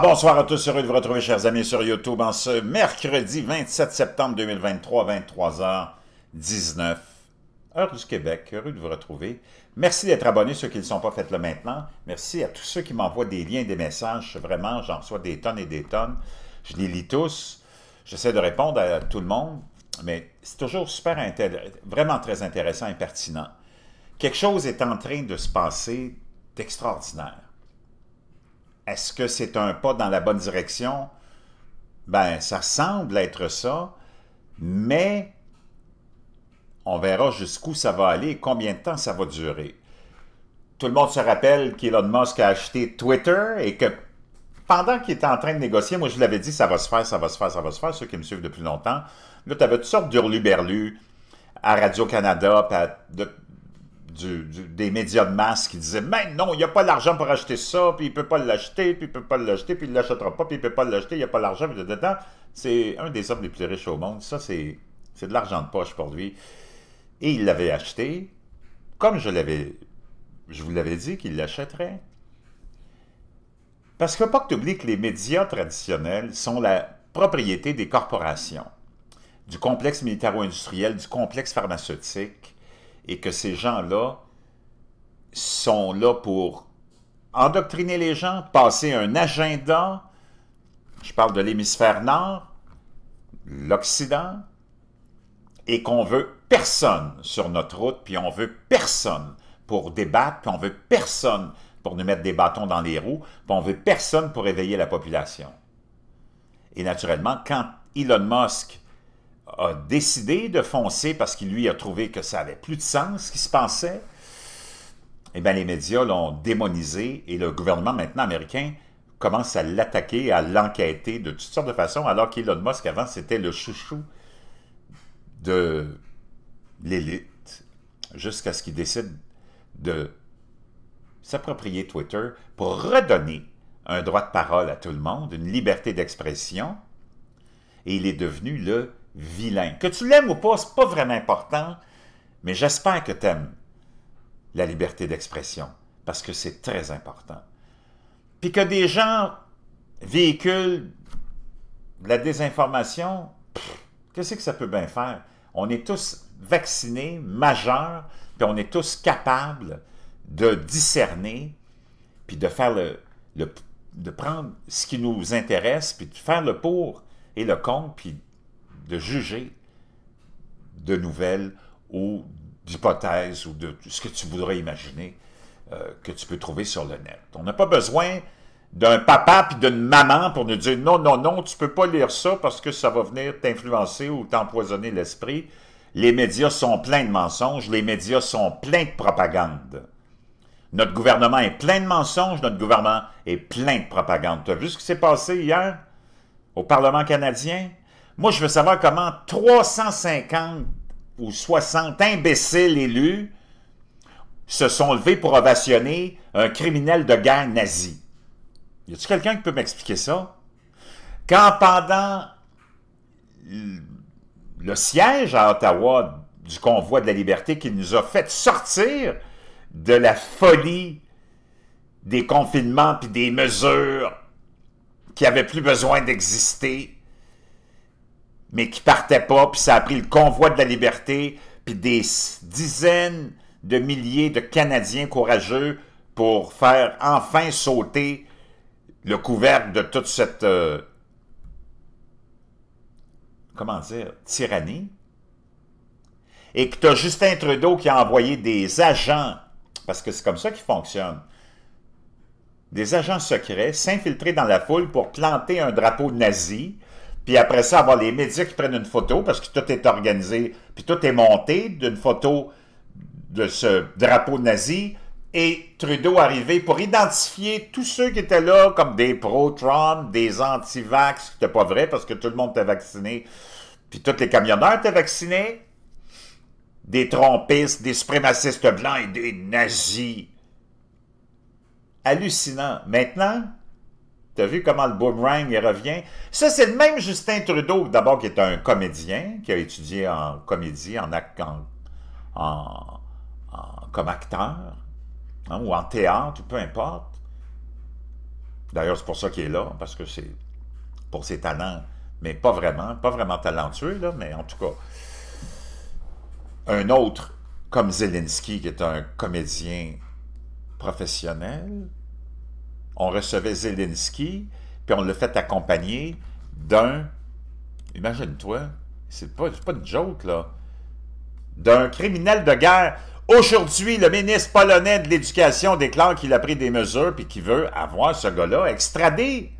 bonsoir à tous, heureux de vous retrouver, chers amis, sur YouTube en ce mercredi 27 septembre 2023, 23h19, heure du Québec. Heureux de vous retrouver. Merci d'être abonné ceux qui ne sont pas, faites-le maintenant. Merci à tous ceux qui m'envoient des liens, des messages. Vraiment, j'en reçois des tonnes et des tonnes. Je les lis tous. J'essaie de répondre à tout le monde, mais c'est toujours super intéressant, vraiment très intéressant et pertinent. Quelque chose est en train de se passer d'extraordinaire est-ce que c'est un pas dans la bonne direction? Ben, ça semble être ça, mais on verra jusqu'où ça va aller et combien de temps ça va durer. Tout le monde se rappelle qu'Elon Musk a acheté Twitter et que pendant qu'il était en train de négocier, moi je l'avais dit, ça va se faire, ça va se faire, ça va se faire, ceux qui me suivent depuis longtemps, là, tu avais toutes sortes berlus à Radio-Canada, de, des médias de masse qui disaient Mais non, il n'y a pas l'argent pour acheter ça, puis il ne peut pas l'acheter, puis il ne peut pas l'acheter, puis il ne l'achètera pas, puis il ne peut pas l'acheter, il n'y a pas l'argent, puis C'est un des hommes les plus riches au monde. Ça, c'est de l'argent de poche pour lui. Et il l'avait acheté, comme je l'avais. Je vous l'avais dit qu'il l'achèterait. Parce qu'il pas que tu oublies que les médias traditionnels sont la propriété des corporations, du complexe militaro-industriel, du complexe pharmaceutique, et que ces gens-là sont là pour endoctriner les gens, passer un agenda. Je parle de l'hémisphère nord, l'Occident, et qu'on veut personne sur notre route, puis on veut personne pour débattre, puis on veut personne pour nous mettre des bâtons dans les roues, puis on veut personne pour éveiller la population. Et naturellement, quand Elon Musk a décidé de foncer parce qu'il lui a trouvé que ça avait plus de sens ce qui se pensait eh bien, les médias l'ont démonisé et le gouvernement maintenant américain commence à l'attaquer, à l'enquêter de toutes sortes de façons, alors qu'Elon Musk, avant, c'était le chouchou de l'élite, jusqu'à ce qu'il décide de s'approprier Twitter pour redonner un droit de parole à tout le monde, une liberté d'expression, et il est devenu le vilain. Que tu l'aimes ou pas, c'est pas vraiment important, mais j'espère que tu aimes la liberté d'expression, parce que c'est très important. Puis que des gens véhiculent la désinformation, qu'est-ce que ça peut bien faire? On est tous vaccinés, majeurs, puis on est tous capables de discerner, puis de faire le, de prendre ce qui nous intéresse, puis de faire le pour et le contre, puis de juger de nouvelles ou d'hypothèses ou de ce que tu voudrais imaginer euh, que tu peux trouver sur le net. On n'a pas besoin d'un papa puis d'une maman pour nous dire non, non, non, tu peux pas lire ça parce que ça va venir t'influencer ou t'empoisonner l'esprit. Les médias sont pleins de mensonges, les médias sont pleins de propagande. Notre gouvernement est plein de mensonges, notre gouvernement est plein de propagande. Tu as vu ce qui s'est passé hier au Parlement canadien? Moi, je veux savoir comment 350 ou 60 imbéciles élus se sont levés pour ovationner un criminel de guerre nazi. Y a-t-il quelqu'un qui peut m'expliquer ça? Quand pendant le siège à Ottawa du convoi de la liberté qui nous a fait sortir de la folie des confinements puis des mesures qui n'avaient plus besoin d'exister mais qui partait pas, puis ça a pris le convoi de la liberté, puis des dizaines de milliers de Canadiens courageux pour faire enfin sauter le couvercle de toute cette, euh, comment dire, tyrannie. Et que tu as Justin Trudeau qui a envoyé des agents, parce que c'est comme ça qu'il fonctionne, des agents secrets s'infiltrer dans la foule pour planter un drapeau nazi, puis après ça, avoir les médias qui prennent une photo, parce que tout est organisé, puis tout est monté d'une photo de ce drapeau nazi, et Trudeau arrivé pour identifier tous ceux qui étaient là comme des pro-Trump, des anti-vax, ce n'était pas vrai parce que tout le monde était vacciné, puis tous les camionneurs étaient vaccinés, des trompistes, des suprémacistes blancs et des nazis. Hallucinant. Maintenant, T'as vu comment le boomerang, il revient? Ça, c'est le même Justin Trudeau, d'abord, qui est un comédien, qui a étudié en comédie, en, en, en, comme acteur, hein, ou en théâtre, ou peu importe. D'ailleurs, c'est pour ça qu'il est là, parce que c'est pour ses talents, mais pas vraiment, pas vraiment talentueux, mais en tout cas, un autre comme Zelensky, qui est un comédien professionnel, on recevait Zelensky, puis on le fait accompagner d'un, imagine-toi, c'est pas, pas une joke, là, d'un criminel de guerre. Aujourd'hui, le ministre polonais de l'Éducation déclare qu'il a pris des mesures puis qu'il veut avoir ce gars-là extradé.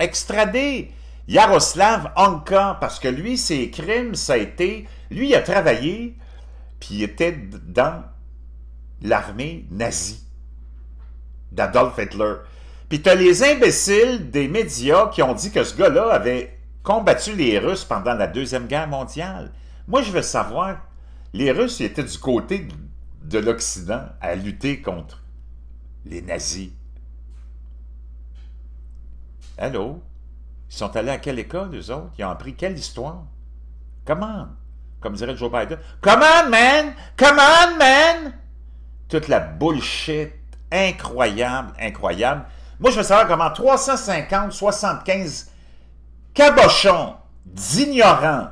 Extradé. Yaroslav Anka, parce que lui, ses crimes, ça a été... Lui, il a travaillé, puis il était dans l'armée nazie d'Adolf Hitler. Puis t'as les imbéciles des médias qui ont dit que ce gars-là avait combattu les Russes pendant la Deuxième Guerre mondiale. Moi, je veux savoir, les Russes étaient du côté de l'Occident à lutter contre les nazis. Allô? Ils sont allés à quelle école, eux autres? Ils ont appris quelle histoire? Comment? Comme dirait Joe Biden. Comment, on, man! Come man! Toute la bullshit incroyable, incroyable. Moi, je veux savoir comment 350, 75 cabochons d'ignorants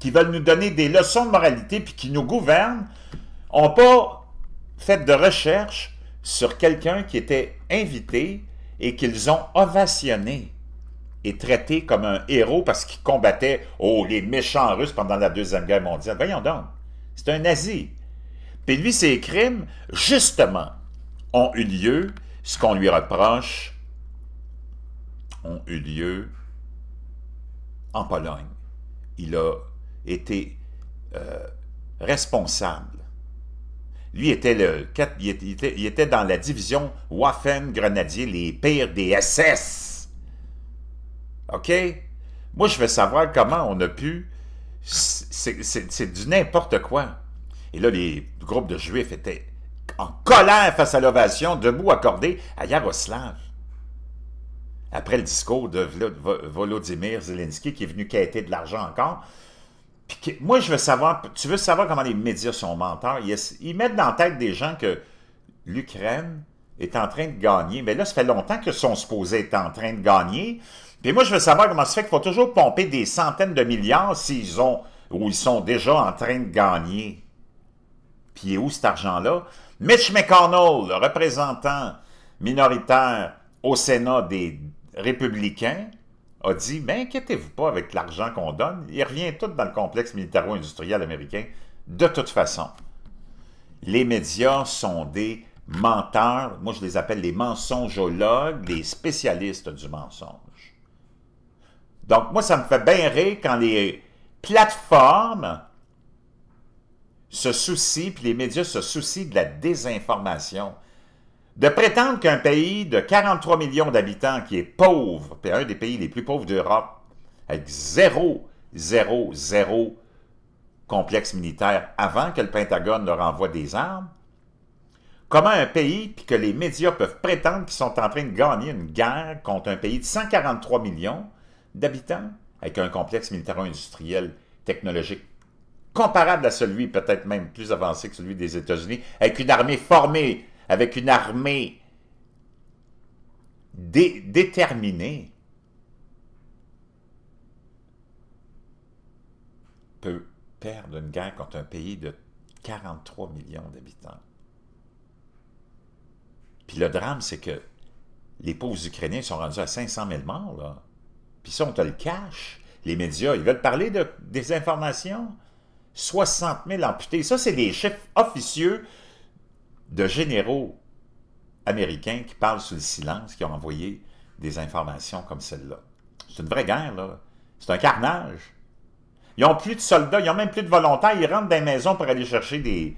qui veulent nous donner des leçons de moralité puis qui nous gouvernent n'ont pas fait de recherche sur quelqu'un qui était invité et qu'ils ont ovationné et traité comme un héros parce qu'il combattait oh, les méchants russes pendant la Deuxième Guerre mondiale. Voyons donc, c'est un nazi. Puis lui, ses crimes, justement, eu lieu, ce qu'on lui reproche, ont eu lieu en Pologne. Il a été euh, responsable. Lui était le il était, dans la division Waffen-Grenadier, les pires des SS. OK? Moi, je veux savoir comment on a pu... C'est du n'importe quoi. Et là, les groupes de Juifs étaient en colère face à l'ovation debout accordée à Yaroslav. Après le discours de Volodymyr Zelensky qui est venu quêter de l'argent encore, moi, je veux savoir, tu veux savoir comment les médias sont menteurs. Ils, mettent dans la tête des gens que l'Ukraine est en train de gagner. Mais là, ça fait longtemps que sont supposés être en train de gagner. Puis moi, je veux savoir comment ça fait qu'il faut toujours pomper des centaines de milliards s'ils ont ou ils sont déjà en train de gagner. Puis où cet argent-là? Mitch McConnell, le représentant minoritaire au Sénat des républicains, a dit ben, « inquiétez-vous pas avec l'argent qu'on donne, il revient tout dans le complexe militaro-industriel américain de toute façon. » Les médias sont des menteurs, moi je les appelle les mensongeologues, les spécialistes du mensonge. Donc moi ça me fait bien quand les plateformes se soucient, puis les médias se soucient de la désinformation. De prétendre qu'un pays de 43 millions d'habitants qui est pauvre, puis un des pays les plus pauvres d'Europe, avec zéro, zéro, zéro complexe militaire avant que le Pentagone leur envoie des armes, comment un pays, puis que les médias peuvent prétendre qu'ils sont en train de gagner une guerre contre un pays de 143 millions d'habitants, avec un complexe militaire industriel technologique comparable à celui, peut-être même plus avancé que celui des États-Unis, avec une armée formée, avec une armée déterminée, peut perdre une guerre contre un pays de 43 millions d'habitants. Puis le drame, c'est que les pauvres Ukrainiens sont rendus à 500 000 morts, là. Puis ça, on te le cache. Les médias, ils veulent parler de désinformation. 60 000 amputés. Ça, c'est des chefs officieux de généraux américains qui parlent sous le silence, qui ont envoyé des informations comme celle-là. C'est une vraie guerre, là. C'est un carnage. Ils n'ont plus de soldats, ils n'ont même plus de volontaires. Ils rentrent dans les maisons pour aller chercher des...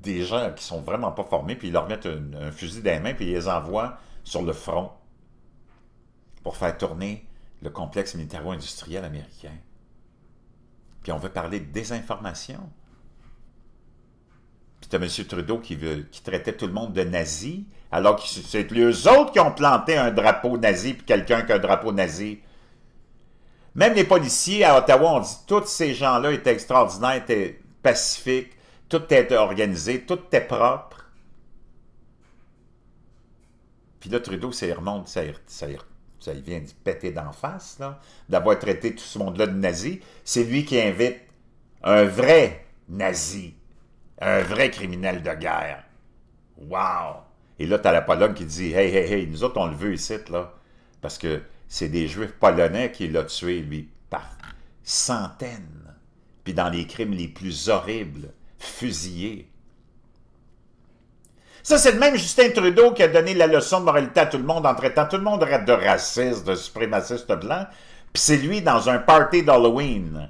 des, gens qui sont vraiment pas formés, puis ils leur mettent un, fusil dans les mains, puis ils les envoient sur le front pour faire tourner le complexe militaro-industriel américain. Puis on veut parler de désinformation. Puis tu M. Trudeau qui, veut, qui traitait tout le monde de nazi, alors que c'est les autres qui ont planté un drapeau nazi, puis quelqu'un qui a un drapeau nazi. Même les policiers à Ottawa, ont dit tous ces gens-là étaient extraordinaires, étaient pacifiques, tout était organisé, tout était propre. Puis là, Trudeau, ça y remonte, ça y, ça ça vient de péter d'en face, d'avoir traité tout ce monde-là de nazi. C'est lui qui invite un vrai nazi, un vrai criminel de guerre. Wow! Et là, as la Pologne qui dit « Hey, hey, hey, nous autres, on le veut ici, là. » Parce que c'est des Juifs polonais qui l'ont tué, lui, par centaines. Puis dans les crimes les plus horribles, fusillés. Ça, c'est le même Justin Trudeau qui a donné la leçon de moralité à tout le monde en traitant tout le monde de raciste, de suprémaciste blanc. Puis c'est lui dans un party d'Halloween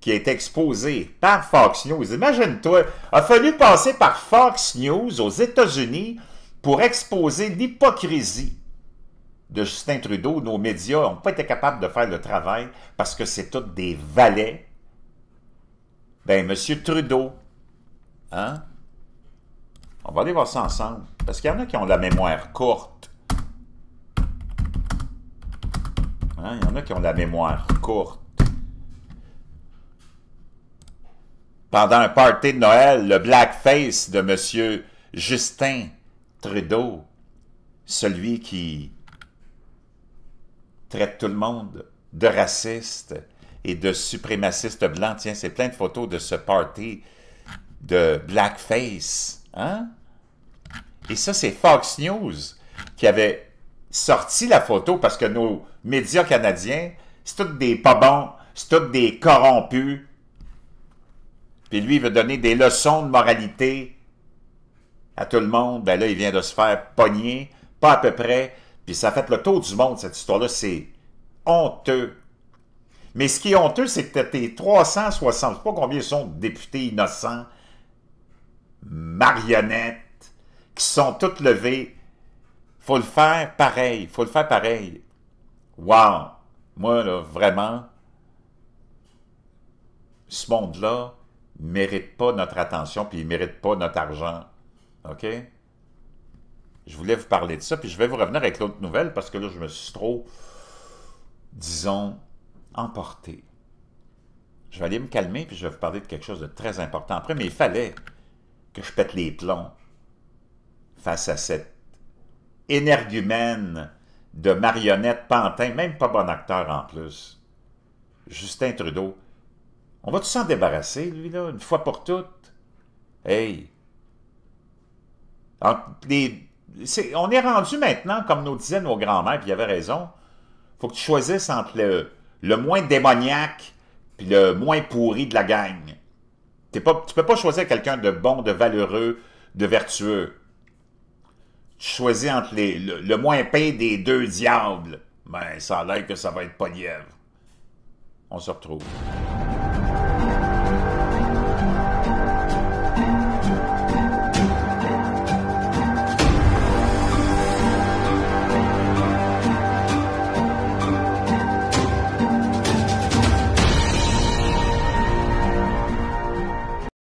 qui est exposé par Fox News. Imagine-toi, a fallu passer par Fox News aux États-Unis pour exposer l'hypocrisie de Justin Trudeau. Nos médias n'ont pas été capables de faire le travail parce que c'est tout des valets. Ben, M. Trudeau, hein, on va aller voir ça ensemble. Parce qu'il y en a qui ont la mémoire courte. Hein, il y en a qui ont la mémoire courte. Pendant un party de Noël, le blackface de M. Justin Trudeau, celui qui traite tout le monde de raciste et de suprémaciste blanc. Tiens, c'est plein de photos de ce party de blackface. Hein? Et ça, c'est Fox News qui avait sorti la photo parce que nos médias canadiens, c'est tous des pas bons, c'est tous des corrompus. Puis lui, il veut donner des leçons de moralité à tout le monde. Ben là, il vient de se faire pogner, pas à peu près. Puis ça fait le tour du monde, cette histoire-là. C'est honteux. Mais ce qui est honteux, c'est que tes 360, je sais pas combien sont députés innocents, marionnettes, qui sont toutes levées. faut le faire pareil, faut le faire pareil. Wow! Moi, là, vraiment, ce monde-là ne mérite pas notre attention, puis il ne mérite pas notre argent. OK? Je voulais vous parler de ça, puis je vais vous revenir avec l'autre nouvelle, parce que là, je me suis trop, disons, emporté. Je vais aller me calmer, puis je vais vous parler de quelque chose de très important. Après, mais il fallait que je pète les plombs face à cette énergumène de marionnette pantin, même pas bon acteur en plus, Justin Trudeau. On va-tu s'en débarrasser, lui, là, une fois pour toutes? Hey! on est rendu maintenant, comme nous disaient nos grands-mères, puis il avait raison, faut que tu choisisses entre le, moins démoniaque puis le moins pourri de la gang. Pas, tu peux pas choisir quelqu'un de bon, de valeureux, de vertueux tu choisis entre les, le, moins payé des deux diables, ben ça a l'air que ça va être Polièvre. On se retrouve.